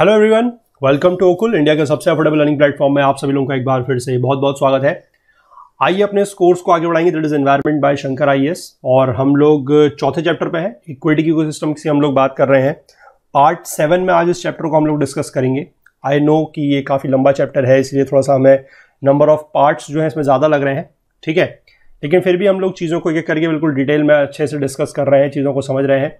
Hello everyone welcome to ओकुल India के सबसे अफोर्डेबल लर्निंग प्लेटफॉर्म में आप सभी लोगों का एक बार फिर से बहुत बहुत स्वागत है आइए अपने इस कोर्स को आगे बढ़ाएंगे that is environment by Shankar I और हम लोग चौथे चैप्टर पे हैं इक्विटी की सिस्टम से हम लोग बात कर रहे हैं पार्ट सेवन में आज इस चैप्टर को हम लोग डिस्कस करेंगे आई नो कि ये काफ़ी लंबा चैप्टर है इसलिए थोड़ा सा हमें नंबर ऑफ पार्ट्स जो है इसमें ज़्यादा लग रहे हैं ठीक है लेकिन फिर भी हम लोग चीज़ों को एक करके बिल्कुल डिटेल में अच्छे से डिस्कस कर रहे हैं चीज़ों को समझ रहे हैं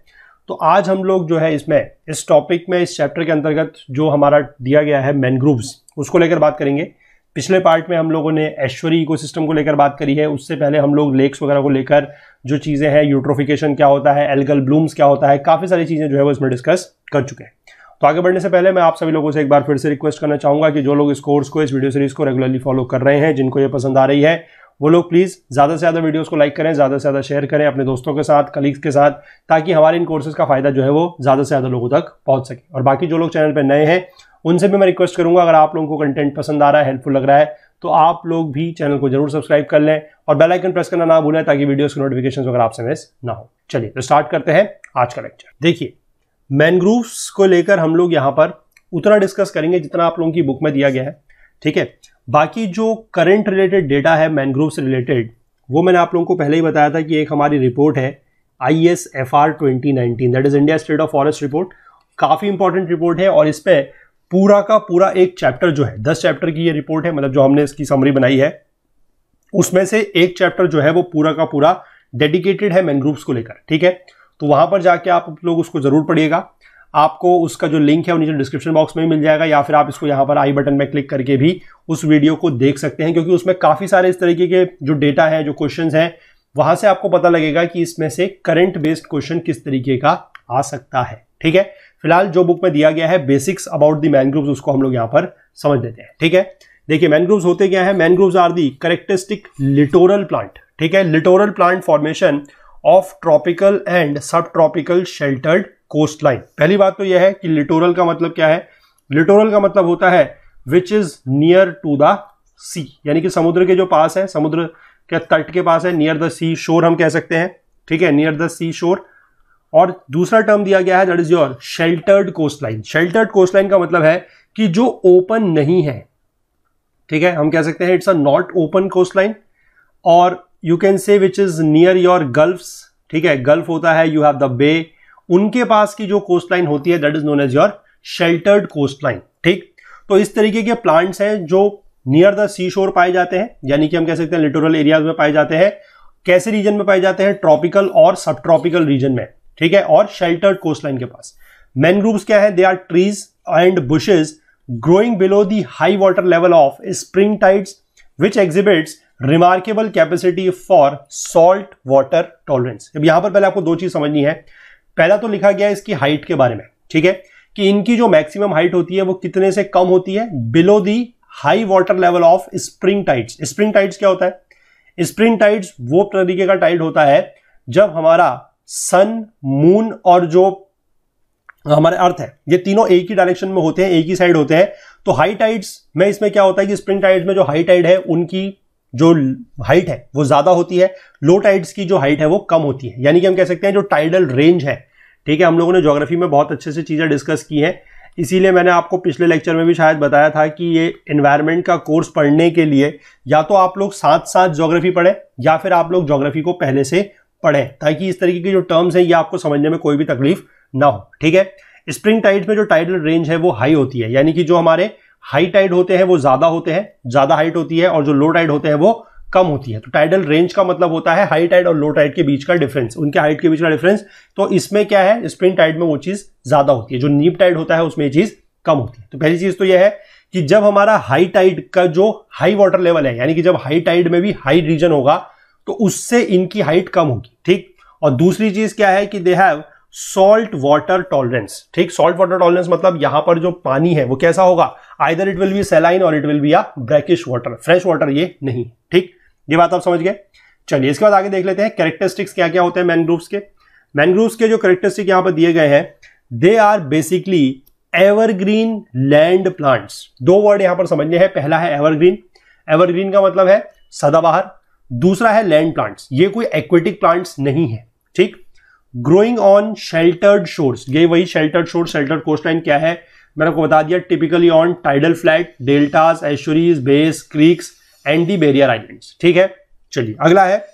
तो आज हम लोग जो है इसमें इस टॉपिक में इस चैप्टर के अंतर्गत जो हमारा दिया गया है मैनग्रूव्स उसको लेकर बात करेंगे पिछले पार्ट में हम लोगों ने ऐश्वरी इकोसिस्टम को लेकर बात करी है उससे पहले हम लोग लेक्स वगैरह को लेकर जो चीज़ें हैं यूट्रोफिकेशन क्या होता है एल्गल ब्लूम्स क्या होता है काफ़ी सारी चीज़ें जो है वो इसमें डिस्कस कर चुके हैं तो आगे बढ़ने से पहले मैं आप सभी लोगों से एक बार फिर से रिक्वेस्ट करना चाहूँगा कि जो लोग इस कोर्स को इस वीडियो सीरीज़ को रेगुलरली फॉलो कर रहे हैं जिनको ये पसंद आ रही है वो लोग प्लीज़ ज़्यादा से ज़्यादा वीडियोस को लाइक करें ज़्यादा से ज़्यादा शेयर करें अपने दोस्तों के साथ कलीग्स के साथ ताकि हमारे इन कोर्सेज़ का फ़ायदा जो है वो ज़्यादा से ज़्यादा लोगों तक पहुँच सके और बाकी जो लोग चैनल पर नए हैं उनसे भी मैं रिक्वेस्ट करूँगा अगर आप लोगों को कंटेंट पसंद आ रहा है हेल्पफुल लग रहा है तो आप लोग भी चैनल को जरूर सब्सक्राइब कर लें और बेल आइकन प्रेस करना ना भूलें ताकि वीडियोस की नोटिफिकेशन वगैरह आपसे मिस ना हो चलिए तो स्टार्ट करते हैं आज का लेक्चर देखिए मैनग्रूव्स को लेकर हम लोग यहाँ पर उतना डिस्कस करेंगे जितना आप लोगों की बुक में दिया गया है ठीक है बाकी जो करंट रिलेटेड डेटा है मैनग्रोव से रिलेटेड वो मैंने आप लोगों को पहले ही बताया था कि एक हमारी रिपोर्ट है I S F R twenty nineteen that is India state of forest report काफ़ी इंपॉर्टेंट रिपोर्ट है और इस पर पूरा का पूरा एक चैप्टर जो है दस चैप्टर की ये रिपोर्ट है मतलब जो हमने इसकी समरी बनाई है उसमें से एक चैप्टर जो है वो पूरा का पूरा डेडिकेटेड है मैनग्रूव्स को लेकर ठीक है तो वहां पर जाके आप लोग उसको जरूर पढ़िएगा आपको उसका जो लिंक है वो नीचे डिस्क्रिप्शन बॉक्स में मिल जाएगा या फिर आप इसको यहाँ पर आई बटन में क्लिक करके भी उस वीडियो को देख सकते हैं क्योंकि उसमें काफ़ी सारे इस तरीके के जो डेटा है जो क्वेश्चन हैं वहाँ से आपको पता लगेगा कि इसमें से करंट बेस्ड क्वेश्चन किस तरीके का आ सकता है ठीक है फिलहाल जो बुक में दिया गया है बेसिक्स अबाउट दी मैनग्रोव्स उसको हम लोग यहाँ पर समझ लेते हैं ठीक है देखिए मैनग्रोव्स होते क्या है mangroves are the characteristic littoral plant ठीक है littoral plant formation of tropical and subtropical sheltered coastline पहली बात तो यह है कि लिटोरल का मतलब क्या है लिटोरल का मतलब होता है which is near to the sea यानी कि समुद्र के जो पास है समुद्र के तट के पास है नियर द सी शोर हम कह सकते हैं ठीक है नियर द सी शोर और दूसरा टर्म दिया गया है that is your sheltered coastline sheltered coastline का मतलब है कि जो ओपन नहीं है ठीक है हम कह सकते हैं it's a not open coastline और you can say which is near your gulfs ठीक है गल्फ होता है यू हैव द बे उनके पास की जो कोस्ट लाइन होती है that is known as your sheltered coastline ठीक तो इस तरीके के प्लांट्स हैं जो नियर द सी शोर पाए जाते हैं यानी कि हम कह सकते हैं लिटोरल एरियाज में पाए जाते हैं कैसे रीजन में पाए जाते हैं ट्रॉपिकल और सब ट्रॉपिकल रीजन में ठीक है और शेल्टर्ड कोस्ट लाइन के पास मैनग्रूव क्या है they are trees and bushes growing below the high water level of spring tides which exhibits remarkable capacity for salt water tolerance अब यहां पर पहले आपको दो चीज समझनी है पहला तो लिखा गया इसकी हाइट के बारे में ठीक है कि इनकी जो मैक्सिमम हाइट होती है वो कितने से कम होती है below the high water level of spring tides spring tides क्या होता है स्प्रिंग टाइड्स वो तरीके का टाइड होता है जब हमारा सन मून और जो हमारे अर्थ है ये तीनों एक ही डायरेक्शन में होते हैं एक ही साइड होते हैं तो हाई टाइड्स में इसमें क्या होता है कि स्प्रिंग टाइड्स में जो हाई टाइड है उनकी जो हाइट है वो ज्यादा होती है लो टाइड्स की जो हाइट है वो कम होती है यानी कि हम कह सकते हैं जो टाइडल रेंज है ठीक है हम लोगों ने जोग्राफी में बहुत अच्छे से चीज़ें डिस्कस की हैं इसीलिए मैंने आपको पिछले लेक्चर में भी शायद बताया था कि ये इन्वायरमेंट का कोर्स पढ़ने के लिए या तो आप लोग साथ साथ जोग्राफी पढ़ें या फिर आप लोग जोग्राफी को पहले से पढ़ें ताकि इस तरीके की जो टर्म्स हैं ये आपको समझने में कोई भी तकलीफ ना हो ठीक है स्प्रिंग टाइड में जो टाइडल रेंज है वो हाई होती है यानी कि जो हमारे हाई टाइड होते हैं वो ज़्यादा होते हैं ज़्यादा हाइट होती है और जो लो टाइड होते हैं वो कम होती है तो टाइडल रेंज का मतलब होता है हाई टाइड और लो टाइड के बीच का डिफरेंस उनके हाइट के बीच का डिफरेंस तो इसमें क्या है स्प्रिंग टाइड में वो चीज़ ज़्यादा होती है जो नीप टाइड होता है उसमें ये चीज़ कम होती है तो पहली चीज़ तो यह है कि जब हमारा हाई टाइड का जो हाई वाटर लेवल है यानी कि जब हाई टाइड में भी हाई रीजन होगा तो उससे इनकी हाइट कम होगी ठीक और दूसरी चीज़ क्या है कि they have salt water tolerance ठीक सॉल्ट वाटर टॉलरेंस मतलब यहां पर जो पानी है वो कैसा होगा either it will be saline और it will be a brackish water fresh water ये नहीं ठीक ये बात आप समझ गए चलिए इसके बाद आगे देख लेते हैं कैरेक्टरिस्टिक्स क्या क्या होते हैं मैनग्रूव्स के मैनग्रूव्स के जो करेक्टरिस्टिक यहाँ पर दिए गए हैं they are basically evergreen land plants दो वर्ड यहां पर समझने हैं पहला है एवरग्रीन एवरग्रीन का मतलब है सदाबहार दूसरा है लैंड प्लांट्स ये कोई एक्वेटिक प्लांट्स नहीं है ठीक ग्रोइंग ऑन शेल्टर्ड शोर्स ये वही शेल्टर्ड शोर शेल्टर्ड कोस्ट लाइन क्या है मैंने आपको बता दिया typically on tidal flat deltas estuaries bays creeks and barrier island ठीक है चलिए अगला है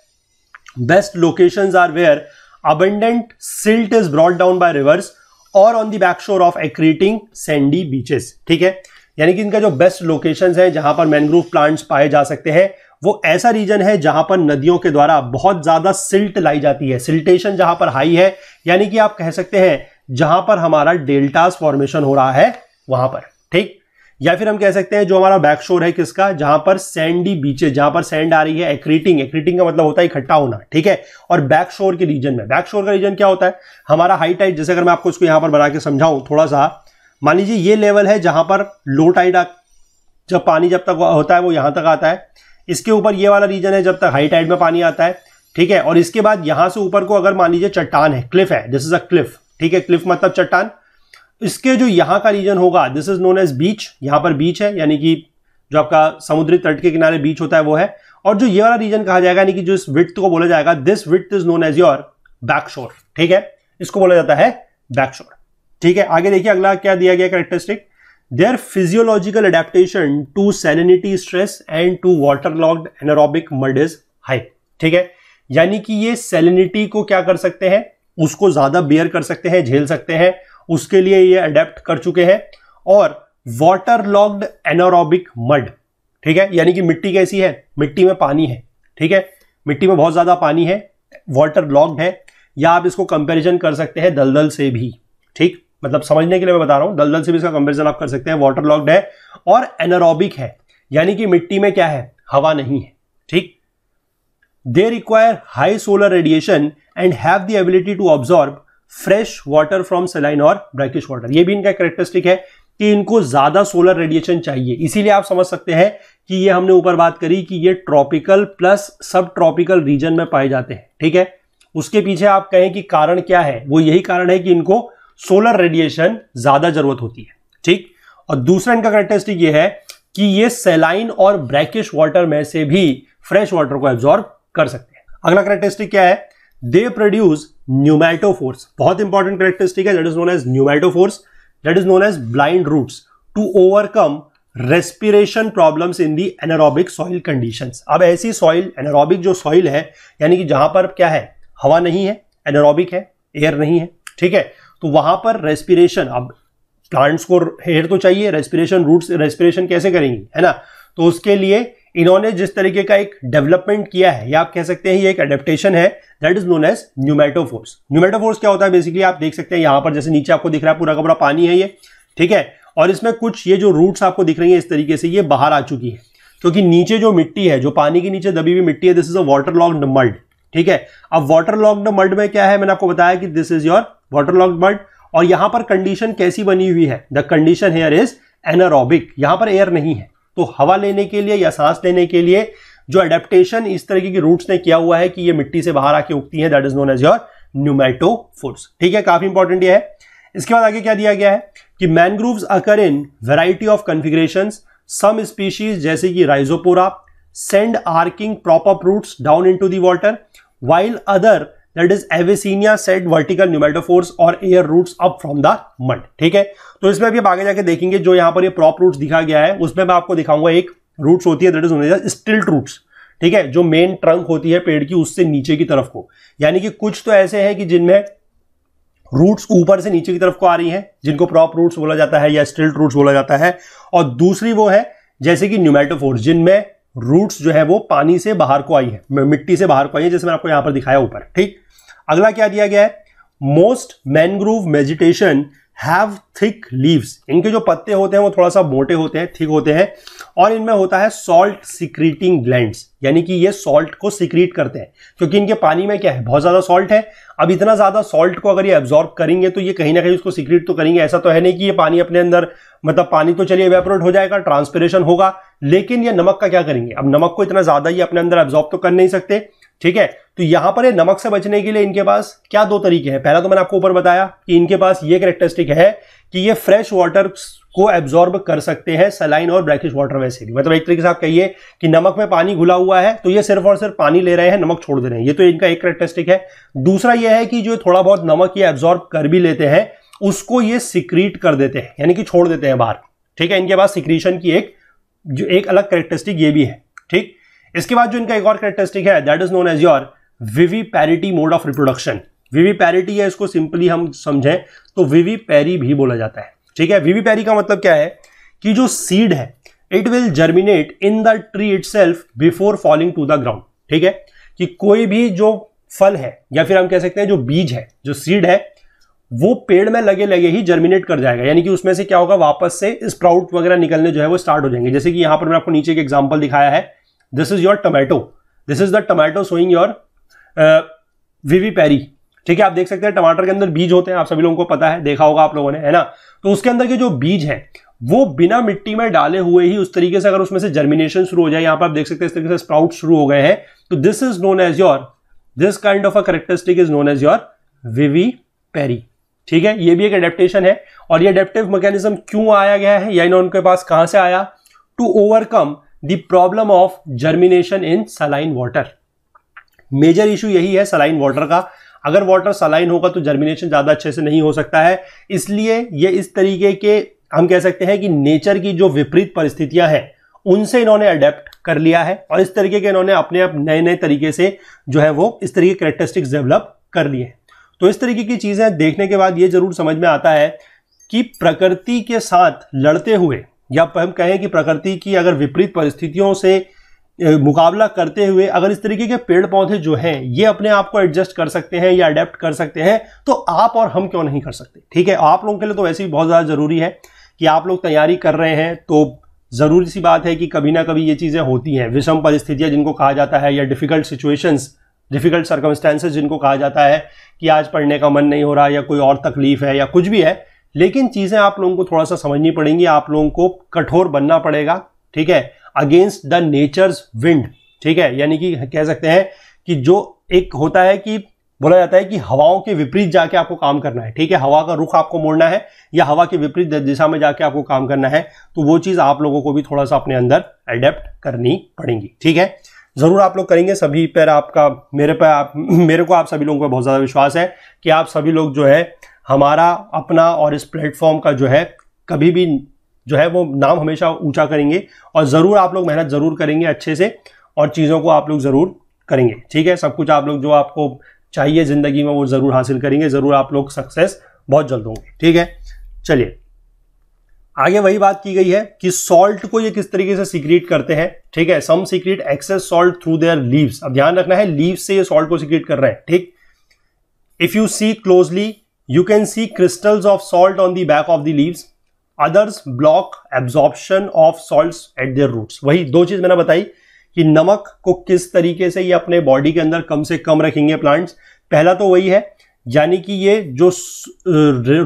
best location are where abundant silt is brought down by rivers और on the back shore of accreting sandy beaches ठीक है यानी कि इनका जो बेस्ट लोकेशन है जहां पर मैनग्रोव प्लांट्स पाए जा सकते हैं वो ऐसा रीजन है जहां पर नदियों के द्वारा बहुत ज्यादा सिल्ट लाई जाती है सिल्टेशन जहां पर हाई है यानी कि आप कह सकते हैं जहां पर हमारा डेल्टास फॉर्मेशन हो रहा है वहां पर ठीक या फिर हम कह सकते हैं जो हमारा बैक शोर है किसका जहां पर सैंडी बीचेस जहां पर सैंड आ रही है एक्रीटिंग एक्रीटिंग का मतलब होता है इकट्ठा होना ठीक है और बैक शोर के रीजन में बैक शोर का रीजन क्या होता है हमारा हाई टाइट जैसे अगर मैं आपको इसको यहां पर बना के समझाऊं थोड़ा सा मान लीजिए ये लेवल है जहां पर लो टाइड जब पानी जब तक होता है वो यहां तक आता है इसके ऊपर ये वाला रीजन है जब तक हाई टाइड में पानी आता है ठीक है और इसके बाद यहां से ऊपर को अगर मान लीजिए चट्टान है क्लिफ है दिस इज अ क्लिफ ठीक है क्लिफ मतलब चट्टान इसके जो यहाँ का रीजन होगा this is known as beach यहाँ पर बीच है यानी कि जो आपका समुद्री तट के किनारे बीच होता है वो है और जो ये वाला रीजन कहा जाएगा यानी कि जो इस विथ को बोला जाएगा this with is known as your back shore ठीक है इसको बोला जाता है बैक शोर ठीक है आगे देखिए अगला क्या दिया गया characteristic their physiological adaptation to salinity stress and to water logged anaerobic mud is high ठीक है यानी कि ये सैलिनिटी को क्या कर सकते हैं उसको ज्यादा बेयर कर सकते हैं झेल सकते हैं उसके लिए ये अडेप्ट कर चुके हैं और वाटर लॉग्ड एनोरॉबिक मड ठीक है यानी कि मिट्टी कैसी है मिट्टी में पानी है ठीक है मिट्टी में बहुत ज़्यादा पानी है वाटर लॉग्ड है या आप इसको कंपैरिजन कर सकते हैं दलदल से भी ठीक मतलब समझने के लिए मैं बता रहा हूं दलदल से भी इसका कंपैरिजन आप कर सकते हैं वाटर लॉग्ड है और एनोरॉबिक है यानी कि मिट्टी में क्या है हवा नहीं है ठीक they require high solar radiation and have the ability to absorb fresh water from saline और ब्रैकिश वाटर ये भी इनका करेक्टरिस्टिक है कि इनको ज्यादा सोलर रेडिएशन चाहिए इसीलिए आप समझ सकते हैं कि ये हमने ऊपर बात करी कि ये tropical plus subtropical region में पाए जाते हैं ठीक है उसके पीछे आप कहें कि कारण क्या है वो यही कारण है कि इनको सोलर रेडिएशन ज्यादा जरूरत होती है ठीक और दूसरा इनका करेक्टरिस्टिक ये है कि ये सेलाइन और ब्रैकिश वाटर में से भी फ्रेश वाटर को एब्जॉर्ब कर सकते हैं अगला करेक्टरिस्टिक क्या है दे प्रोड्यूस न्यूमैटो फोर्स बहुत इंपॉर्टेंट करेक्टरिस्टिक है that is known as pneumatophores that is known as blind roots to overcome respiration problem in the anaerobic soil condition अब ऐसी सॉइल एनारोबिक जो सॉइल है यानी कि जहां पर क्या है हवा नहीं है एनारोबिक है एयर नहीं है ठीक है तो वहां पर रेस्पिरेशन अब प्लांट्स को हेयर तो चाहिए रेस्पिरेशन रूट्स रेस्पिरेशन कैसे करेंगी है ना तो उसके लिए इन्होंने जिस तरीके का एक डेवलपमेंट किया है या आप कह सकते हैं ये एक एडेप्टेशन है that is known as pneumatophores pneumatophores क्या होता है बेसिकली आप देख सकते हैं यहां पर जैसे नीचे आपको दिख रहा है पूरा का पूरा पानी है ये ठीक है और इसमें कुछ ये जो रूट्स आपको दिख रही है इस तरीके से ये बाहर आ चुकी है क्योंकि नीचे जो मिट्टी है जो पानी के नीचे दबी हुई मिट्टी है this is a water logged mud ठीक है अब वाटर लॉक्ड मल्ड में क्या है मैंने आपको बताया कि this is your water logged mud और यहां पर कंडीशन कैसी बनी हुई है the condition here is anaerobic यहां पर एयर नहीं है तो हवा लेने के लिए या सांस लेने के लिए जो एडेप्टेशन इस तरीके की रूट्स ने किया हुआ है कि ये मिट्टी से बाहर आके उगती है that is known as your foods ठीक है काफी इंपॉर्टेंट ये है इसके बाद आगे क्या दिया गया है कि mangroves occur in variety of configuration some species जैसे कि Rhizophora send arching prop up roots down into the water while other that is Avicennia set vertical pneumatophores और air roots up from the mud ठीक है तो इसमें अभी आप आगे जाके देखेंगे जो यहाँ पर ये प्रॉप रूट्स दिखा गया है उसमें मैं आपको दिखाऊंगा एक रूट्स होती है दैट इज स्टिल्ट रूट्स ठीक है जो मेन ट्रंक होती है पेड़ की उससे नीचे की तरफ को यानी कि कुछ तो ऐसे हैं कि जिनमें रूट्स ऊपर से नीचे की तरफ को आ रही हैं जिनको प्रॉप रूट्स बोला जाता है या स्टिल्ट रूट्स बोला जाता है और दूसरी वो है जैसे कि न्यूमेटोफोर्स जिनमें रूट्स जो है वो पानी से बाहर को आई है मिट्टी से बाहर को आई है जैसे मैंने आपको यहां पर दिखाया ऊपर ठीक अगला क्या दिया गया है most mangrove vegetation have thick leaves इनके जो पत्ते होते हैं वो थोड़ा सा मोटे होते हैं थिक होते हैं और इनमें होता है सॉल्ट सिक्रीटिंग ग्लैंड यानी कि ये सॉल्ट को सिक्रीट करते हैं क्योंकि इनके पानी में क्या है बहुत ज़्यादा सॉल्ट है अब इतना ज़्यादा सॉल्ट को अगर ये एब्जॉर्ब करेंगे तो ये कहीं ना कहीं उसको सिक्रीट तो करेंगे ऐसा तो है नहीं कि ये पानी अपने अंदर मतलब पानी तो चलिए वेपोरेट हो जाएगा ट्रांसपेरेशन होगा लेकिन ये नमक का क्या करेंगे अब नमक को इतना ज़्यादा ये अपने अंदर एब्जॉर्ब तो कर नहीं सकते ठीक है तो यहां पर नमक से बचने के लिए इनके पास क्या दो तरीके हैं पहला तो मैंने आपको ऊपर बताया कि इनके पास ये करेक्टरिस्टिक है कि ये फ्रेश वाटर को एब्जॉर्ब कर सकते हैं सलाइन और ब्रैकिश वाटर वैसे भी मतलब एक तरीके से आप कहिए कि नमक में पानी घुला हुआ है तो ये सिर्फ और सिर्फ पानी ले रहे हैं नमक छोड़ दे रहे हैं ये तो इनका एक करेक्टरिस्टिक है दूसरा यह है कि जो थोड़ा बहुत नमक ये एब्जॉर्ब कर भी लेते हैं उसको ये सिक्रीट कर देते हैं यानी कि छोड़ देते हैं बाहर ठीक है इनके पास सिक्रीशन की एक जो एक अलग करेक्टरिस्टिक ये भी है ठीक इसके बाद जो इनका एक और करेक्टरिस्टिक है that is known as your viviparity mode of reproduction viviparity है इसको सिंपली हम समझें तो विवी पैरी भी बोला जाता है ठीक है विवी पैरी का मतलब क्या है कि जो सीड है it will germinate in the tree it before falling to the ground ठीक है कि कोई भी जो फल है या फिर हम कह सकते हैं जो बीज है जो सीड है वो पेड़ में लगे लगे ही जर्मिनेट कर जाएगा यानी कि उसमें से क्या होगा वापस से स्प्राउट वगैरह निकलने जो है वो स्टार्ट हो जाएंगे जैसे कि यहां पर मैं आपको नीचे एक एग्जाम्पल दिखाया है this is your tomato this is the tomato showing your vivipary ठीक है आप देख सकते हैं टमाटर के अंदर बीज होते हैं आप सभी लोगों को पता है देखा होगा आप लोगों ने है ना तो उसके अंदर के जो बीज है वो बिना मिट्टी में डाले हुए ही उस तरीके से अगर उसमें से जर्मिनेशन शुरू हो जाए यहां पर आप देख सकते हैं इस तरीके से स्प्राउट शुरू हो गए हैं तो this is known as your this kind of a characteristic is known as your vivipary ठीक है ये भी एक एडेप्टेशन है और ये अडेप्टिव मैकेनिज्म क्यों आया गया है या इन्होंने उनके पास कहां से आया to overcome the problem of germination in saline water major issue यही है सलाइन वाटर का अगर वाटर सलाइन होगा तो जर्मिनेशन ज़्यादा अच्छे से नहीं हो सकता है इसलिए ये इस तरीके के हम कह सकते हैं कि नेचर की जो विपरीत परिस्थितियां हैं उनसे इन्होंने अडेप्ट कर लिया है और इस तरीके के इन्होंने अपने आप नए नए तरीके से जो है वो इस तरीके करेक्टरिस्टिक्स डेवलप कर लिए तो इस तरीके की चीज़ें देखने के बाद ये जरूर समझ में आता है कि प्रकृति के साथ लड़ते हुए या हम कहें कि प्रकृति की अगर विपरीत परिस्थितियों से मुकाबला करते हुए अगर इस तरीके के पेड़ पौधे जो हैं ये अपने आप को एडजस्ट कर सकते हैं या अडेप्ट कर सकते हैं तो आप और हम क्यों नहीं कर सकते ठीक है आप लोगों के लिए तो वैसे ही बहुत ज़्यादा ज़रूरी है कि आप लोग तैयारी कर रहे हैं तो ज़रूरी सी बात है कि कभी ना कभी ये चीज़ें होती हैं विषम परिस्थितियाँ जिनको कहा जाता है या डिफ़िकल्ट सिचुएशंस डिफ़िकल्ट सर्कमस्टेंसेज जिनको कहा जाता है कि आज पढ़ने का मन नहीं हो रहा या कोई और तकलीफ है या कुछ भी है लेकिन चीज़ें आप लोगों को थोड़ा सा समझनी पड़ेंगी आप लोगों को कठोर बनना पड़ेगा ठीक है अगेंस्ट द नेचर्स विंड ठीक है यानी कि कह सकते हैं कि जो एक होता है कि बोला जाता है कि हवाओं के विपरीत जाके आपको काम करना है ठीक है हवा का रुख आपको मोड़ना है या हवा के विपरीत दिशा में जाके आपको काम करना है तो वो चीज़ आप लोगों को भी थोड़ा सा अपने अंदर अडेप्ट करनी पड़ेगी ठीक है ज़रूर आप लोग करेंगे सभी पर आपका मेरे पर आप मेरे को आप सभी लोगों पर बहुत ज़्यादा विश्वास है कि आप सभी लोग जो है हमारा अपना और इस प्लेटफॉर्म का जो है कभी भी जो है वो नाम हमेशा ऊंचा करेंगे और ज़रूर आप लोग मेहनत ज़रूर करेंगे अच्छे से और चीज़ों को आप लोग ज़रूर करेंगे ठीक है सब कुछ आप लोग जो आपको चाहिए ज़िंदगी में वो ज़रूर हासिल करेंगे ज़रूर आप लोग सक्सेस बहुत जल्द होंगे ठीक है चलिए आगे वही बात की गई है कि सॉल्ट को ये किस तरीके से सीक्रेट करते हैं ठीक है some secrete excess salt through their leaves अब ध्यान रखना है लीव से ये सॉल्ट को सीक्रेट कर रहे हैं ठीक if you see closely You can see crystals of salt on the back of the leaves. Others block absorption of salts at their roots. वही दो चीज मैंने बताई कि नमक को किस तरीके से ये अपने बॉडी के अंदर कम से कम रखेंगे प्लांट्स पहला तो वही है यानी कि ये जो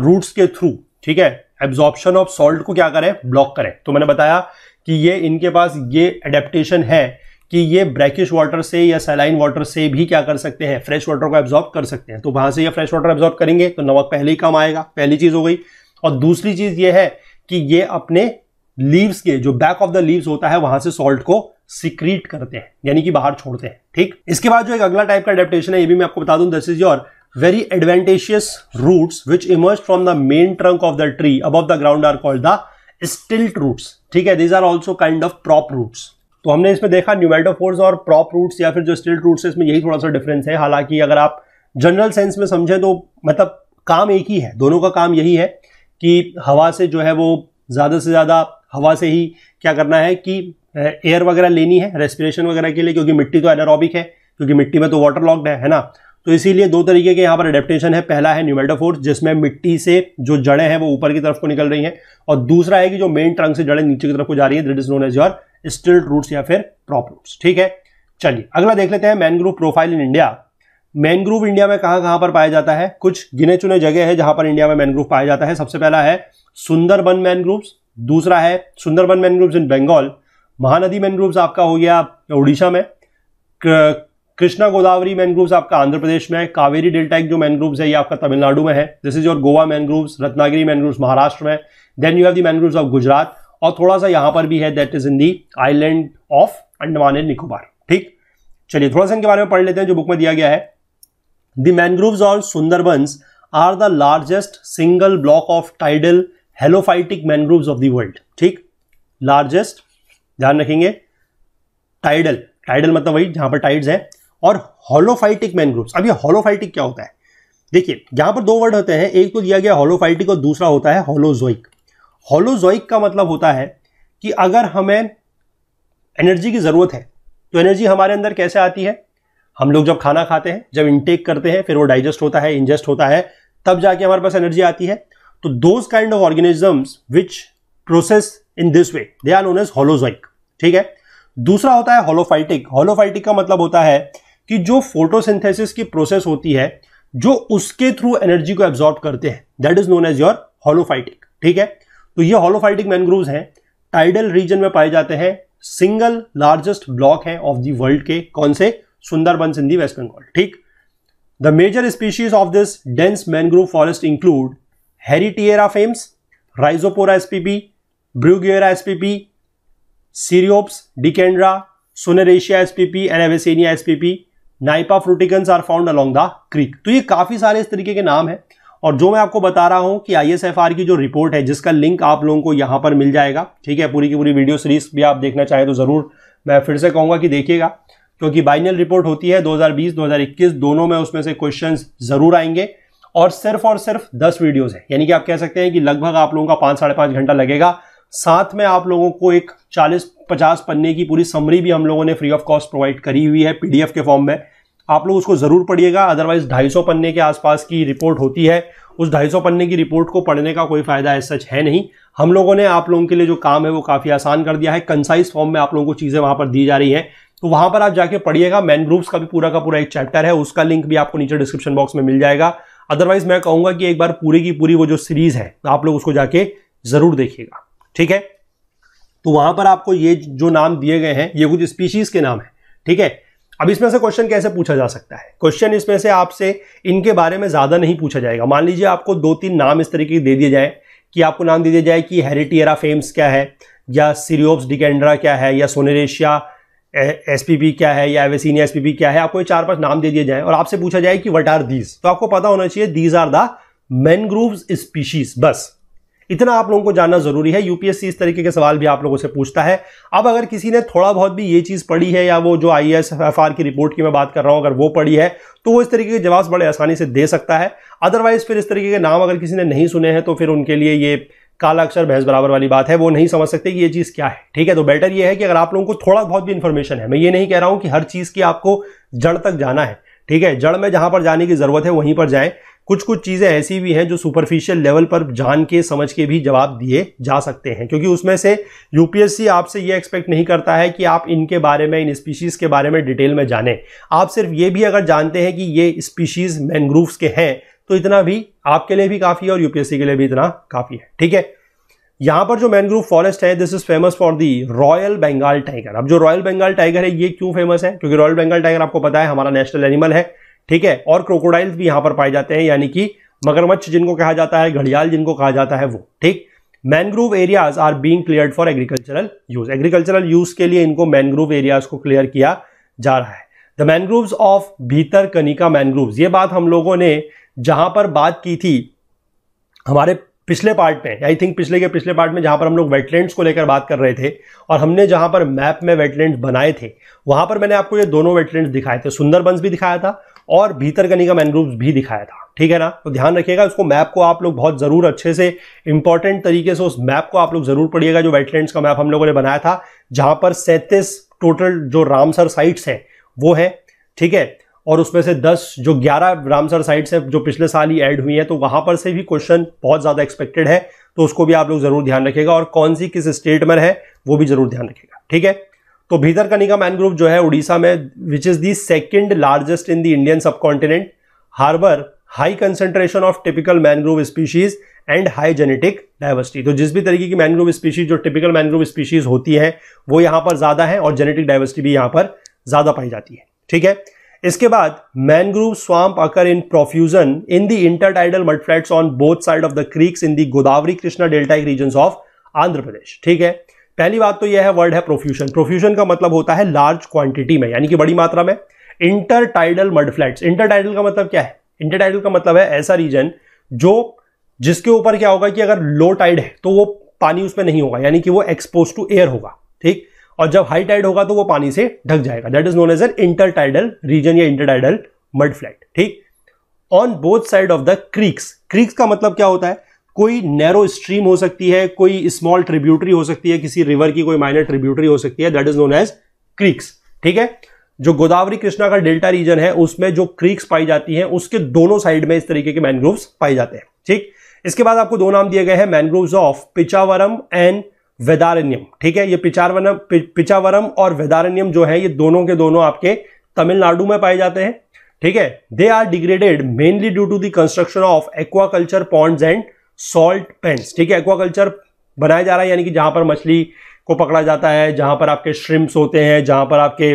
रूट्स के थ्रू ठीक है एब्जॉर्प्शन ऑफ सॉल्ट को क्या करें ब्लॉक करें तो मैंने बताया कि ये इनके पास ये एडेप्टेशन है कि ये ब्रैकिश वाटर से या सैलाइन वाटर से भी क्या कर सकते हैं फ्रेश वाटर को एब्जॉर्ब कर सकते हैं तो वहां से ये फ्रेश वाटर एब्जॉर्ब करेंगे तो नमक पहले ही कम आएगा पहली चीज़ हो गई और दूसरी चीज़ ये है कि ये अपने लीव्स के जो बैक ऑफ द लीव्स होता है वहां से सॉल्ट को सिक्रीट करते हैं यानी कि बाहर छोड़ते हैं ठीक इसके बाद जो एक अगला टाइप का अडेप्टेशन है ये भी मैं आपको बता दूं this is your very adventitious roots which emerge from the main trunk of the tree above the ground are called the stilt roots ठीक है these are also kind of prop roots तो हमने इसमें देखा न्यूमेटो फोर्स और prop roots या फिर जो स्टिल रूट्स है इसमें यही थोड़ा सा डिफरेंस है हालांकि अगर आप जनरल सेंस में समझें तो मतलब काम एक ही है दोनों का काम यही है कि हवा से जो है वो ज़्यादा से ज़्यादा हवा से ही क्या करना है कि एयर वगैरह लेनी है रेस्पिरेशन वगैरह के लिए क्योंकि मिट्टी तो एनारोबिक है क्योंकि मिट्टी में तो वाटर लॉक्ड है है ना तो इसीलिए दो तरीके के यहाँ पर एडेप्टेशन है पहला है न्यूमेटोफोर्स जिसमें मिट्टी से जो जड़ें हैं वो ऊपर की तरफ को निकल रही हैं और दूसरा है कि जो मेन ट्रंक से जड़ें नीचे की तरफ को जा रही है that is known as your stilt roots या फिर क्रॉप रूट्स ठीक है चलिए अगला देख लेते हैं mangrove profile in India mangrove India में कहाँ कहाँ पर पाया जाता है कुछ गिने चुने जगह है जहां पर इंडिया में मैनग्रूव पाया जाता है सबसे पहला है सुंदरबन मैनग्रूव्स दूसरा है Sundarban mangroves in Bengal Mahanadi mangroves आपका हो गया उड़ीसा में कृष्णा गोदावरी मैनग्रूव्स आपका आंध्र प्रदेश में है कावेरी डेल्टा जो मैनग्रोव्स है ये आपका तमिलनाडु में है this is your Goa mangroves Ratnagiri mangroves Maharashtra में then you have the mangroves of Gujarat और थोड़ा सा यहाँ पर भी है that is in the island of Andaman and Nicobar ठीक चलिए थोड़ा सा इनके बारे में पढ़ लेते हैं जो बुक में दिया गया है द मैनग्रोव्स और Sundarbans are the largest single block of tidal halophytic mangroves of the world ठीक लार्जेस्ट ध्यान रखेंगे टाइडल टाइडल मतलब वही जहां पर टाइड्स है और हॉलोफाइटिक मैनग्रोव्स अब ये होलोफाइटिक क्या होता है देखिए यहां पर दो वर्ड होते हैं एक तो दिया गया होलोफाइटिक और दूसरा होता है होलोजोइक होलोजोइक का मतलब होता है कि अगर हमें एनर्जी की ज़रूरत है तो एनर्जी हमारे अंदर कैसे आती है हम लोग जब खाना खाते हैं जब इनटेक करते हैं फिर वो डाइजेस्ट होता है इंजेस्ट होता है तब जाके हमारे पास एनर्जी आती है तो those kind of organisms which process in this way they are known as holozoic ठीक है दूसरा होता है होलोफाइटिक होलोफाइटिक का मतलब होता है कि जो फोटोसिंथेसिस की प्रोसेस होती है जो उसके थ्रू एनर्जी को एब्जॉर्ब करते हैं that is known as your holophytic ठीक है तो ये होलोफाइटिक मैनग्रोव हैं टाइडल रीजन में पाए जाते हैं सिंगल लार्जेस्ट ब्लॉक है ऑफ दी वर्ल्ड के कौन से सुंदरबन सिंधी वेस्ट बंगाल ठीक the major species of this dense mangrove forest include Heritiera fomes Rhizophora spp Bruguiera spp Ceriops decandra Sonneratia spp and spp Nypa fruticans are found along the creek तो ये काफी सारे इस तरीके के नाम है और जो मैं आपको बता रहा हूं कि आईएसएफआर की जो रिपोर्ट है जिसका लिंक आप लोगों को यहां पर मिल जाएगा ठीक है पूरी की पूरी वीडियो सीरीज भी आप देखना चाहें तो जरूर मैं फिर से कहूंगा कि देखिएगा क्योंकि बाइनल रिपोर्ट होती है 2020 2021 दोनों में उसमें से क्वेश्चन जरूर आएंगे और सिर्फ और सिर्फ दस वीडियोज है यानी कि आप कह सकते हैं कि लगभग आप लोगों का पांच साढ़े पांच घंटा लगेगा साथ में आप लोगों को एक 40-50 पन्ने की पूरी समरी भी हम लोगों ने फ्री ऑफ कॉस्ट प्रोवाइड करी हुई है पीडीएफ के फॉर्म में आप लोग उसको ज़रूर पढ़िएगा अदरवाइज 250 पन्ने के आसपास की रिपोर्ट होती है उस 250 पन्ने की रिपोर्ट को पढ़ने का कोई फ़ायदा है सच है नहीं हम लोगों ने आप लोगों के लिए जो काम है वो काफ़ी आसान कर दिया है कंसाइज फॉर्म में आप लोगों को चीज़ें वहाँ पर दी जा रही हैं तो वहाँ पर आप जाके पढ़िएगा मैन ग्रुप्स का भी पूरा का पूरा एक चैप्टर है उसका लिंक भी आपको नीचे डिस्क्रिप्शन बॉक्स में मिल जाएगा अदरवाइज मैं कहूँगा कि एक बार पूरी की पूरी वो जो सीरीज़ है आप लोग उसको जाके ज़रूर देखिएगा ठीक है तो वहां पर आपको ये जो नाम दिए गए हैं ये कुछ स्पीशीज के नाम है ठीक है अब इसमें से क्वेश्चन कैसे पूछा जा सकता है क्वेश्चन इसमें से आपसे इनके बारे में ज्यादा नहीं पूछा जाएगा मान लीजिए आपको दो तीन नाम इस तरीके के दे दिए जाए कि आपको नाम दे दिया जाए कि हेरिटियरा फेम्स क्या है या सीरियोप्स डिकेंड्रा क्या है या सोनेरेशिया एस क्या है या एवेसिनिया एस क्या है आपको ये चार पांच नाम दे दिए जाए और आपसे पूछा जाए कि वट आर दीज तो आपको पता होना चाहिए these are the mangrove species बस इतना आप लोगों को जानना जरूरी है यूपीएससी इस तरीके के सवाल भी आप लोगों से पूछता है अब अगर किसी ने थोड़ा बहुत भी ये चीज़ पढ़ी है या वो जो आई की रिपोर्ट की मैं बात कर रहा हूँ अगर वो पढ़ी है तो वो इस तरीके के जवाब बड़े आसानी से दे सकता है अदरवाइज फिर इस तरीके के नाम अगर किसी ने नहीं सुने हैं तो फिर उनके लिए ये काला अक्षर भैंस बराबर वाली बात है वो नहीं समझ सकते कि ये चीज़ क्या है ठीक है तो बेटर ये है कि अगर आप लोगों को थोड़ा बहुत भी इन्फॉर्मेशन है मैं ये नहीं कह रहा हूँ कि हर चीज़ की आपको जड़ तक जाना है ठीक है जड़ में जहाँ पर जाने की जरूरत है वहीं पर जाएँ कुछ कुछ चीज़ें ऐसी भी हैं जो सुपरफिशियल लेवल पर जान के समझ के भी जवाब दिए जा सकते हैं क्योंकि उसमें से यूपीएससी आपसे ये एक्सपेक्ट नहीं करता है कि आप इनके बारे में इन स्पीशीज़ के बारे में डिटेल में जानें आप सिर्फ ये भी अगर जानते हैं कि ये स्पीशीज़ मैनग्रूव्स के हैं तो इतना भी आपके लिए भी काफ़ी है और यूपीएससी के लिए भी इतना काफ़ी है ठीक है यहाँ पर जो मैनग्रूव फॉरेस्ट है this is famous for the royal Bengal tiger अब जो रॉयल बंगाल टाइगर है ये क्यों फेमस है क्योंकि रॉयल बंगाल टाइगर आपको पता है हमारा नेशनल एनिमल है ठीक है और क्रोकोडाइल्स भी यहां पर पाए जाते हैं यानी कि मगरमच्छ जिनको कहा जाता है घड़ियाल जिनको कहा जाता है वो ठीक mangrove areas are being clear for agricultural use agricultural use के लिए इनको मैनग्रोव एरियाज को क्लियर किया जा रहा है द मैनग्रोव्स ऑफ भीतर कनिका मैनग्रोव्स ये बात हम लोगों ने जहां पर बात की थी हमारे पिछले पार्ट में आई थिंक पिछले के पिछले पार्ट में जहां पर हम लोग वेटलैंड्स को लेकर बात कर रहे थे और हमने जहां पर मैप में वेटलैंड्स बनाए थे वहां पर मैंने आपको ये दोनों वेटलैंड्स दिखाए थे सुंदरबंस भी दिखाया था और भीतरकनिका मैनग्रोव्स भी दिखाया था ठीक है ना तो ध्यान रखिएगा उसको मैप को आप लोग बहुत ज़रूर अच्छे से इंपॉर्टेंट तरीके से उस मैप को आप लोग ज़रूर पढ़िएगा जो वेटलैंड्स का मैप हम लोगों ने बनाया था जहाँ पर सैंतीस टोटल जो रामसर साइट्स हैं वो है ठीक है और उसमें से 10 जो 11 रामसर साइट्स हैं जो पिछले साल ही ऐड हुई हैं तो वहाँ पर से भी क्वेश्चन बहुत ज़्यादा एक्सपेक्टेड है तो उसको भी आप लोग ज़रूर ध्यान रखिएगा और कौन सी किस स्टेट में है वो भी ज़रूर ध्यान रखिएगा ठीक है तो भीतरकनिका मैनग्रोव जो है उड़ीसा में which is the second largest in the Indian subcontinent harbour high concentration of typical mangrove species and high genetic diversity तो जिस भी तरीके की मैनग्रोव स्पीशीज जो टिपिकल मैनग्रोव स्पीशीज होती है वो यहां पर ज़्यादा है और जेनेटिक डाइवर्सिटी भी यहां पर ज़्यादा पाई जाती है ठीक है इसके बाद mangrove swamp occur in profusion in the intertidal mudflats on both side of the creeks in the Godavari Krishna delta region of Andhra Pradesh ठीक है पहली बात तो यह है वर्ड है प्रोफ्यूशन प्रोफ्यूशन का मतलब होता है लार्ज क्वांटिटी में यानी कि बड़ी मात्रा में intertidal mud flats intertidal का मतलब क्या है इंटरटाइडल का मतलब है ऐसा रीजन जो जिसके ऊपर क्या होगा कि अगर लो टाइड है तो वो पानी उसमें नहीं होगा यानी कि वो एक्सपोज टू एयर होगा ठीक और जब हाई टाइड होगा तो वो पानी से ढक जाएगा that is known as an tidal region या इंटरटाइडल मड फ्लैट ठीक on both side of the creeks creeks का मतलब क्या होता है कोई नैरो स्ट्रीम हो सकती है कोई स्मॉल ट्रिब्यूटरी हो सकती है किसी रिवर की कोई माइनर ट्रिब्यूटरी हो सकती है that is known as creeks ठीक है जो गोदावरी कृष्णा का डेल्टा रीजन है उसमें जो क्रीक्स पाई जाती हैं उसके दोनों साइड में इस तरीके के मैनग्रोव्स पाए जाते हैं ठीक इसके बाद आपको दो नाम दिए गए हैं mangroves of Pichavaram and Vedaranyam ठीक है ये पिचारवरम पिचावरम और वेदारण्यम जो है ये दोनों के दोनों आपके तमिलनाडु में पाए जाते हैं ठीक है they are degraded mainly due to the construction of aquaculture ponds and salt pans ठीक है एक्वाकल्चर बनाया जा रहा है यानी कि जहां पर मछली को पकड़ा जाता है जहां पर आपके श्रिम्स होते हैं जहां पर आपके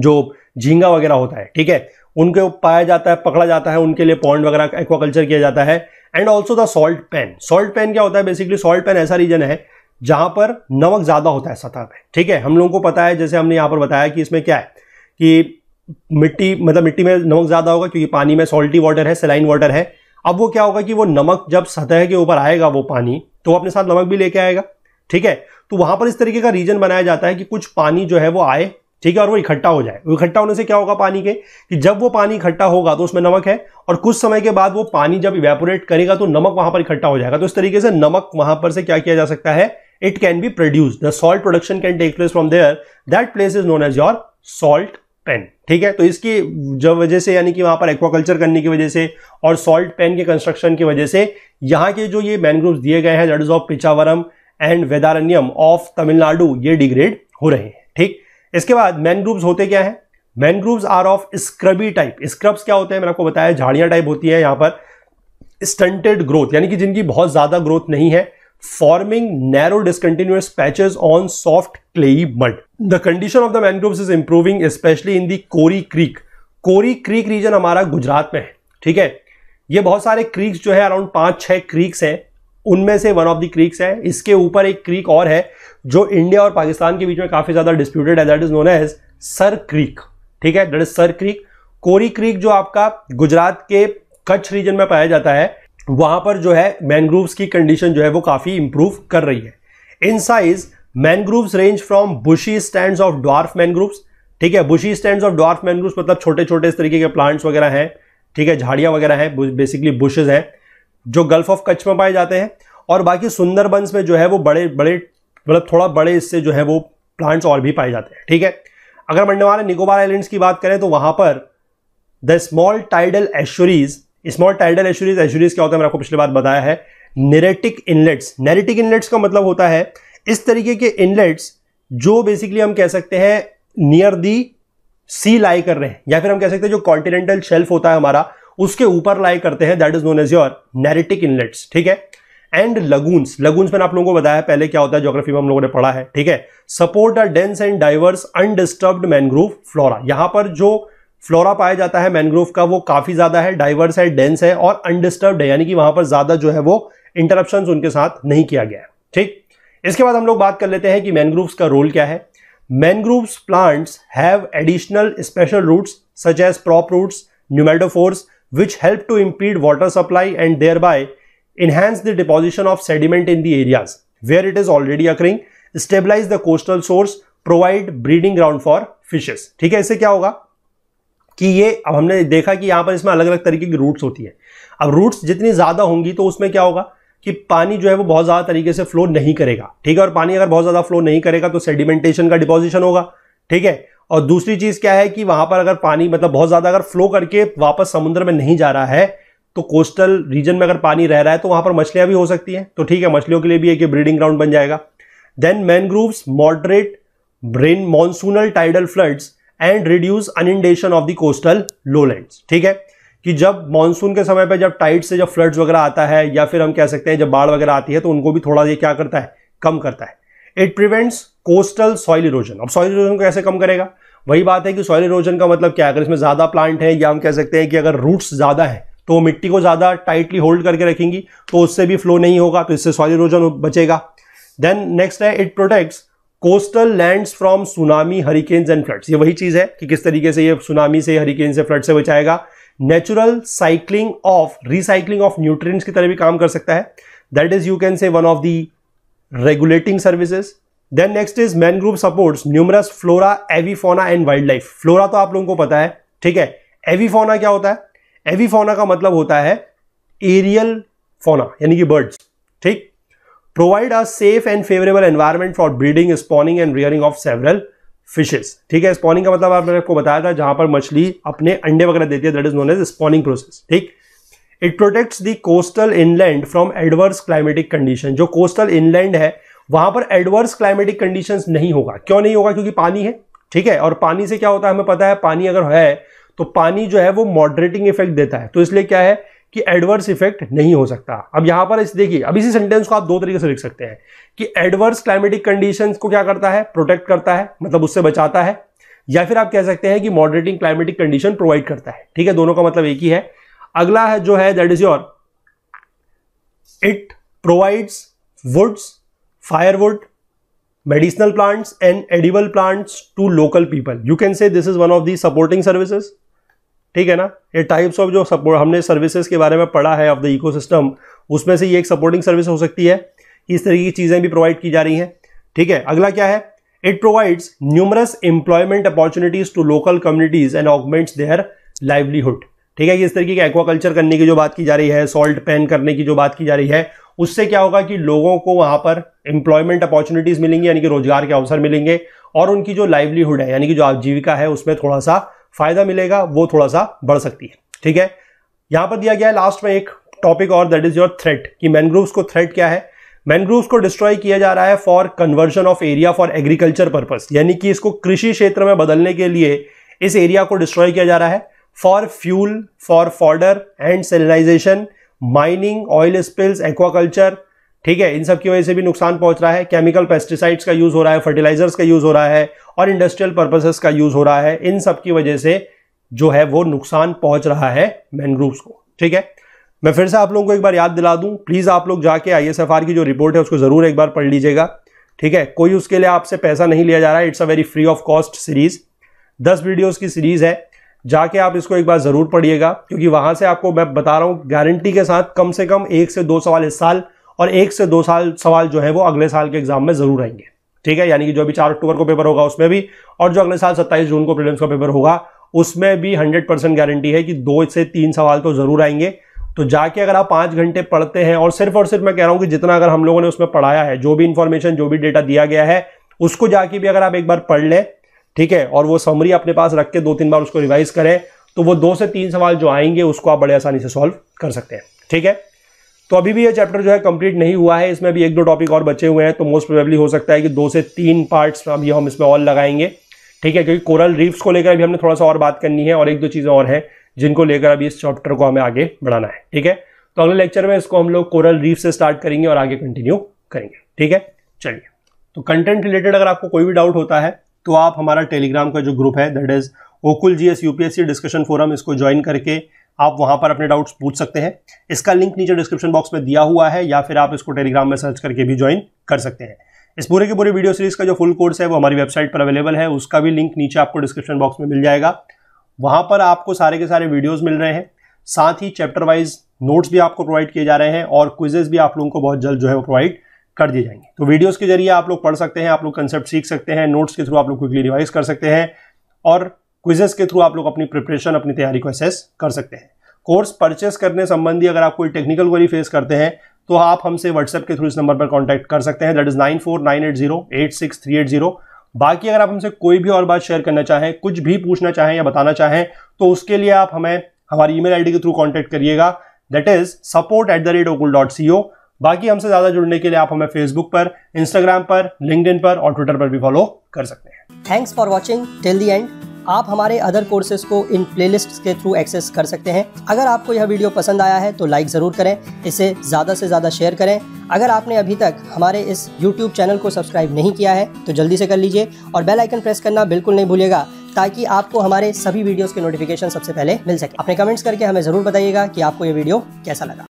जो झींगा वगैरह होता है ठीक है उनके पाया जाता है पकड़ा जाता है उनके लिए पॉइंट वगैरह एक्वाकल्चर किया जाता है and also the salt pan salt pan क्या होता है बेसिकली सॉल्ट पैन ऐसा रीजन है जहां पर नमक ज्यादा होता है सतह पे ठीक है हम लोगों को पता है जैसे हमने यहाँ पर बताया कि इसमें क्या है कि मिट्टी मतलब मिट्टी में नमक ज्यादा होगा क्योंकि पानी में सॉल्टी वाटर है सलाइन वाटर है अब वो क्या होगा कि वो नमक जब सतह के ऊपर आएगा वो पानी तो वो अपने साथ नमक भी लेके आएगा ठीक है तो वहां पर इस तरीके का रीजन बनाया जाता है कि कुछ पानी जो है वो आए ठीक है और वो इकट्ठा हो जाए इकट्ठा होने से क्या होगा पानी के कि जब वो पानी इकट्ठा होगा तो उसमें नमक है और कुछ समय के बाद वो पानी जब इवेपोरेट करेगा तो नमक वहां पर इकट्ठा हो जाएगा तो इस तरीके से नमक वहां पर से क्या किया जा सकता है it can be produce the salt production can take place from there that place is known as your salt pan ठीक है तो इसकी जब वजह से यानी कि वहां पर एक्वाकल्चर करने की वजह से और सॉल्ट पेन के कंस्ट्रक्शन की वजह से यहाँ के जो ये मैनग्रोव दिए गए हैं that of Pichavaram and Vedaranyam of Tamil Nadu ये डिग्रेड हो रहे हैं ठीक इसके बाद मैनग्रोव्स होते क्या है mangroves are of scrubby type scrubs क्या होते हैं मैंने आपको बताया झाड़ियाँ टाइप होती है यहाँ पर स्टंटेड ग्रोथ यानी कि जिनकी बहुत ज़्यादा ग्रोथ नहीं है forming narrow discontinuous patches on soft clayey mud. The condition of the mangroves is improving especially in the Kori Creek. Kori Creek region हमारा गुजरात में है ठीक है ये बहुत सारे क्रीक्स जो है अराउंड पांच छह क्रीक्स हैं उनमें से वन ऑफ द क्रीक्स है इसके ऊपर एक क्रीक और है जो इंडिया और पाकिस्तान के बीच में काफी ज्यादा डिस्प्यूटेड है that is known as Sir Creek ठीक है दैट इज सर क्रीक कोरी क्रीक जो आपका गुजरात के कच्छ रीजन में पाया जाता है वहाँ पर जो है मैनग्रोव्स की कंडीशन जो है वो काफ़ी इंप्रूव कर रही है in size mangroves range from bushy stand of dwarf mangroves ठीक है bushy stand of dwarf mangroves मतलब छोटे छोटे इस तरीके के प्लांट्स वगैरह हैं ठीक है झाड़ियाँ वगैरह हैं बेसिकली बुशेज हैं जो गल्फ ऑफ कच्छ में पाए जाते हैं और बाकी सुंदरबंस में जो है वो बड़े बड़े मतलब थोड़ा बड़े इससे जो है वो प्लांट्स और भी पाए जाते हैं ठीक है अगर वाले निकोबार आइलैंड्स की बात करें तो वहाँ पर the small tidal estuaries small tidal estuaries estuaries क्या होता है मैं आपको पिछली बार बताया है नेरेटिक इनलेट्स नेरेटिक इनलेट्स का मतलब होता है इस तरीके के इनलेट्स जो बेसिकली हम कह सकते हैं नियर दी सी लाई कर रहे हैं या फिर हम कह सकते हैं जो कॉन्टिनेंटल शेल्फ होता है हमारा उसके ऊपर लाई करते हैं that is known as your neritic inlets ठीक है एंड लगून्स लगून्स मैंने आप लोगों को बताया पहले क्या होता है ज्योग्राफी में हम लोगों ने पढ़ा है ठीक है support a dense and diverse undisturbed mangrove flora यहां पर जो फ्लोरा पाया जाता है मैनग्रोव का वो काफ़ी ज़्यादा है डाइवर्स है डेंस है और अनडिस्टर्ब है यानी कि वहां पर ज़्यादा जो है वो इंटरप्शन उनके साथ नहीं किया गया है ठीक इसके बाद हम लोग बात कर लेते हैं कि मैनग्रोव्स का रोल क्या है mangroves plants have additional special roots such as prop roots pneumatophores which help to impede water supply and thereby enhance the deposition of sediment in the areas where it is already occurring stabilize the coastal shores provide breeding ground for fishes ठीक है इससे क्या होगा कि ये अब हमने देखा कि यहाँ पर इसमें अलग अलग तरीके की रूट्स होती हैं अब रूट्स जितनी ज़्यादा होंगी तो उसमें क्या होगा कि पानी जो है वो बहुत ज़्यादा तरीके से फ्लो नहीं करेगा ठीक है और पानी अगर बहुत ज़्यादा फ्लो नहीं करेगा तो सेडिमेंटेशन का डिपोजिशन होगा ठीक है और दूसरी चीज़ क्या है कि वहाँ पर अगर पानी मतलब बहुत ज़्यादा अगर फ्लो करके वापस समुद्र में नहीं जा रहा है तो कोस्टल रीजन में अगर पानी रह रहा है तो वहाँ पर मछलियाँ भी हो सकती हैं तो ठीक है मछलियों के लिए भी एक ब्रीडिंग ग्राउंड बन जाएगा then mangroves moderate brain monsoonal tidal floods and reduce inundation of the coastal lowland ठीक है कि जब मानसून के समय पर जब टाइट से जब फ्लड्स वगैरह आता है या फिर हम कह सकते हैं जब बाढ़ वगैरह आती है तो उनको भी थोड़ा ये क्या करता है कम करता है it prevents coastal soil erosion अब सॉइल इरोजन को कैसे कम करेगा वही बात है कि सॉइल इरोजन का मतलब क्या है अगर इसमें ज़्यादा प्लांट है या हम कह सकते हैं कि अगर रूट्स ज़्यादा है तो मिट्टी को ज़्यादा टाइटली होल्ड करके रखेंगी तो उससे भी फ्लो नहीं होगा तो इससे सॉइल इरोजन बचेगा देन नेक्स्ट है it protects coastal lands from tsunami hurricanes and floods ये वही चीज है कि किस तरीके से ये सुनामी से हरिकेन से फ्लड से बचाएगा natural cycling of recycling of nutrients की तरह भी काम कर सकता है that is you can say one of the regulating services then next is mangrove supports numerous flora avifauna and wildlife flora तो आप लोगों को पता है ठीक है एवीफोना क्या होता है एवीफोना का मतलब होता है एरियल फोना यानी कि बर्ड्स ठीक provide a safe and favourable environment for breeding spawning and rearing of several fishes ठीक है स्पॉनिंग का मतलब आपने आपको बताया था जहां पर मछली अपने अंडे वगैरह देती है that is known as spawning process ठीक it protects the coastal inland from adverse climatic condition जो कोस्टल इनलैंड है वहां पर एडवर्स क्लाइमेटिक कंडीशन नहीं होगा क्यों नहीं होगा क्योंकि पानी है ठीक है और पानी से क्या होता है हमें पता है पानी अगर है तो पानी जो है वो मॉडरेटिंग इफेक्ट देता है तो इसलिए क्या है कि एडवर्स इफेक्ट नहीं हो सकता अब यहां पर इस देखिए अब इसी सेंटेंस को आप दो तरीके से लिख सकते हैं कि एडवर्स क्लाइमेटिक कंडीशंस को क्या करता है प्रोटेक्ट करता है मतलब उससे बचाता है या फिर आप कह सकते हैं कि मॉडरेटिंग क्लाइमेटिक कंडीशन प्रोवाइड करता है ठीक है दोनों का मतलब एक ही है अगला है जो है that is your it provides woods firewood medicinal plants and edible plants to local people you can say this is one of the supporting services ठीक है ना ये टाइप्स ऑफ जो सपोर्ट हमने सर्विसेज के बारे में पढ़ा है ऑफ द इको उसमें से ये एक सपोर्टिंग सर्विस हो सकती है इस तरीके की चीज़ें भी प्रोवाइड की जा रही हैं ठीक है अगला क्या है it provides numerous employment opportunities to local communities and augments their livelihood ठीक है इस तरीके की एक्वाकल्चर करने की जो बात की जा रही है सॉल्ट पैन करने की जो बात की जा रही है उससे क्या होगा कि लोगों को वहां पर एम्प्लॉयमेंट अपॉर्चुनिटीज मिलेंगी यानी कि रोजगार के अवसर मिलेंगे और उनकी जो लाइवलीहुड है यानी कि जो आजीविका है उसमें थोड़ा सा फायदा मिलेगा वो थोड़ा सा बढ़ सकती है ठीक है यहां पर दिया गया है लास्ट में एक टॉपिक और दैट इज योर थ्रेट कि मैनग्रोव्स को थ्रेट क्या है मैनग्रोव्स को डिस्ट्रॉय किया जा रहा है for conversion of area for agriculture purpose यानी कि इसको कृषि क्षेत्र में बदलने के लिए इस एरिया को डिस्ट्रॉय किया जा रहा है for fuel for fodder and salinization mining oil spills aquaculture ठीक है इन सब की वजह से भी नुकसान पहुंच रहा है केमिकल पेस्टिसाइड्स का यूज़ हो रहा है फर्टिलाइजर्स का यूज़ हो रहा है और इंडस्ट्रियल पर्पसेस का यूज़ हो रहा है इन सब की वजह से जो है वो नुकसान पहुंच रहा है मैनग्रूव्स को ठीक है मैं फिर से आप लोगों को एक बार याद दिला दूं प्लीज़ आप लोग जाके आई की जो रिपोर्ट है उसको ज़रूर एक बार पढ़ लीजिएगा ठीक है कोई उसके लिए आपसे पैसा नहीं लिया जा रहा है it's a very free of cost series दस वीडियोज़ की सीरीज़ है जाके आप इसको एक बार ज़रूर पढ़िएगा क्योंकि वहाँ से आपको मैं बता रहा हूँ गारंटी के साथ कम से कम एक से दो सवाल इस साल और एक से दो साल सवाल जो है वो अगले साल के एग्जाम में जरूर आएंगे ठीक है यानी कि जो अभी चार अक्टूबर को पेपर होगा उसमें भी और जो अगले साल सत्ताईस जून को प्रीलिम्स का पेपर होगा उसमें भी हंड्रेड परसेंट गारंटी है कि दो से तीन सवाल तो जरूर आएंगे तो जाके अगर आप पाँच घंटे पढ़ते हैं और सिर्फ और सिर्फ मैं कह रहा हूँ कि जितना अगर हम लोगों ने उसमें पढ़ाया है जो भी इन्फॉर्मेशन जो भी डेटा दिया गया है उसको जाके भी अगर आप एक बार पढ़ लें ठीक है और वो समरी अपने पास रख के दो तीन बार उसको रिवाइज करें तो वो दो से तीन सवाल जो आएंगे उसको आप बड़े आसानी से सॉल्व कर सकते हैं ठीक है तो अभी भी ये चैप्टर जो है कंप्लीट नहीं हुआ है इसमें भी एक दो टॉपिक और बचे हुए हैं तो मोस्ट प्रोबेबली हो सकता है कि दो से तीन पार्ट्स अभी हम इसमें और लगाएंगे ठीक है क्योंकि कोरल रीफ्स को लेकर अभी हमने थोड़ा सा और बात करनी है और एक दो चीज़ें और हैं जिनको लेकर अभी इस चैप्टर को हमें आगे बढ़ाना है ठीक है तो अगले लेक्चर में इसको हम लोग कोरल रीफ से स्टार्ट करेंगे और आगे कंटिन्यू करेंगे ठीक है चलिए तो कंटेंट रिलेटेड अगर आपको कोई भी डाउट होता है तो आप हमारा टेलीग्राम का जो ग्रुप है that is Occul G S UPSC discussion forum इसको ज्वाइन करके आप वहां पर अपने डाउट्स पूछ सकते हैं इसका लिंक नीचे डिस्क्रिप्शन बॉक्स में दिया हुआ है या फिर आप इसको टेलीग्राम में सर्च करके भी ज्वाइन कर सकते हैं इस पूरे के पूरे वीडियो सीरीज का जो फुल कोर्स है वो हमारी वेबसाइट पर अवेलेबल है उसका भी लिंक नीचे आपको डिस्क्रिप्शन बॉक्स में मिल जाएगा वहां पर आपको सारे के सारे वीडियोज मिल रहे हैं साथ ही चैप्टर वाइज नोट्स भी आपको प्रोवाइड किए जा रहे हैं और क्विजेज भी आप लोगों को बहुत जल्द जो है वो प्रोवाइड कर दिए जाएंगे तो वीडियोस के जरिए आप लोग पढ़ सकते हैं आप लोग कंसेप्ट सीख सकते हैं नोट्स के थ्रू आप लोग क्विकली रिवाइज कर सकते हैं और क्विजेस के थ्रू आप लोग अपनी प्रिपरेशन अपनी तैयारी को असेस कर सकते हैं कोर्स परचेस करने संबंधी अगर आप कोई टेक्निकल क्वेरी फेस करते हैं तो आप हमसे व्हाट्सएप के थ्रू इस नंबर पर कॉन्टैक्ट कर सकते हैं that is nine four nine eight zero eight six three eight zero बाकी अगर आप हमसे कोई भी और बात शेयर करना चाहें कुछ भी पूछना चाहें या बताना चाहें तो उसके लिए आप हमें हमारी ईमेल आईडी के थ्रू कॉन्टैक्ट करिएगा that is support at the rate Occul dot C O बाकी हमसे ज़्यादा जुड़ने के लिए आप हमें फेसबुक पर इंस्टाग्राम पर लिंकड पर और ट्विटर पर भी फॉलो कर सकते हैं thanks for watching till the end आप हमारे अदर कोर्सेज को इन प्लेलिस्ट के थ्रू एक्सेस कर सकते हैं अगर आपको यह वीडियो पसंद आया है तो लाइक ज़रूर करें इसे ज़्यादा से ज़्यादा शेयर करें अगर आपने अभी तक हमारे इस YouTube चैनल को सब्सक्राइब नहीं किया है तो जल्दी से कर लीजिए और बेल आइकन प्रेस करना बिल्कुल नहीं भूलिएगा ताकि आपको हमारे सभी वीडियोस के नोटिफिकेशन सबसे पहले मिल सके अपने कमेंट्स करके हमें ज़रूर बताइएगा कि आपको ये वीडियो कैसा लगा